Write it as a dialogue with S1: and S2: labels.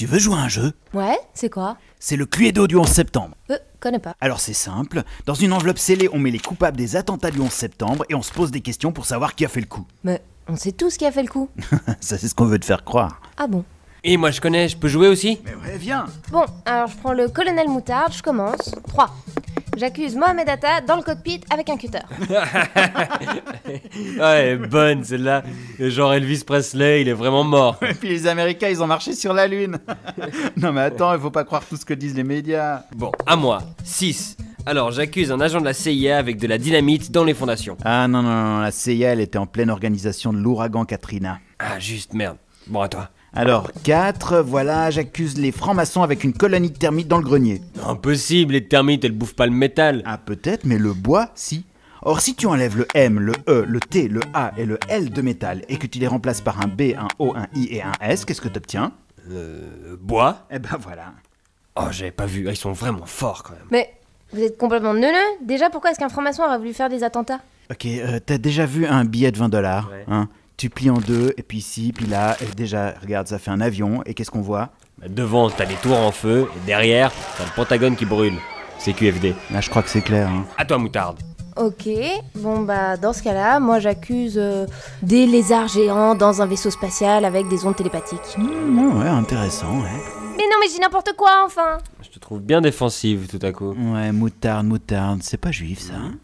S1: Tu veux jouer à un jeu
S2: Ouais, c'est quoi
S1: C'est le Cluedo du 11 septembre.
S2: Euh, connais pas.
S1: Alors c'est simple, dans une enveloppe scellée, on met les coupables des attentats du 11 septembre et on se pose des questions pour savoir qui a fait le coup.
S2: Mais on sait tous qui a fait le coup.
S1: Ça c'est ce qu'on veut te faire croire. Ah bon Et moi je connais, je peux jouer aussi
S2: Mais ouais, viens Bon, alors je prends le colonel moutarde, je commence. 3. J'accuse Mohamed Atta dans le cockpit avec un cutter.
S1: ouais, bonne celle-là. Genre Elvis Presley, il est vraiment mort. Et puis les Américains, ils ont marché sur la Lune. non mais attends, il faut pas croire tout ce que disent les médias. Bon, à moi. 6. Alors, j'accuse un agent de la CIA avec de la dynamite dans les fondations. Ah non, non, non, la CIA, elle était en pleine organisation de l'ouragan Katrina. Ah, juste, merde. Bon, à toi. Alors, 4, voilà, j'accuse les francs-maçons avec une colonie de termites dans le grenier. Impossible, les termites, elles bouffent pas le métal. Ah peut-être, mais le bois, si. Or, si tu enlèves le M, le E, le T, le A et le L de métal et que tu les remplaces par un B, un O, un I et un S, qu'est-ce que t'obtiens Euh. Bois Eh ben voilà. Oh, j'avais pas vu, ah, ils sont vraiment forts quand même.
S2: Mais vous êtes complètement neuleux Déjà, pourquoi est-ce qu'un franc-maçon aurait voulu faire des attentats
S1: Ok, euh, t'as déjà vu un billet de 20 dollars hein tu plies en deux, et puis ici, puis là, et déjà, regarde, ça fait un avion, et qu'est-ce qu'on voit bah, Devant, t'as des tours en feu, et derrière, t'as le Pentagone qui brûle. C'est QFD. Là, je crois que c'est clair. Hein. À toi, moutarde.
S2: Ok, bon bah dans ce cas-là, moi j'accuse euh, des lézards géants dans un vaisseau spatial avec des ondes télépathiques. Hmm,
S1: ouais, intéressant, ouais.
S2: Mais non, mais j'ai n'importe quoi enfin
S1: Je te trouve bien défensive tout à coup. Ouais, moutarde, moutarde, c'est pas juif ça. Hein.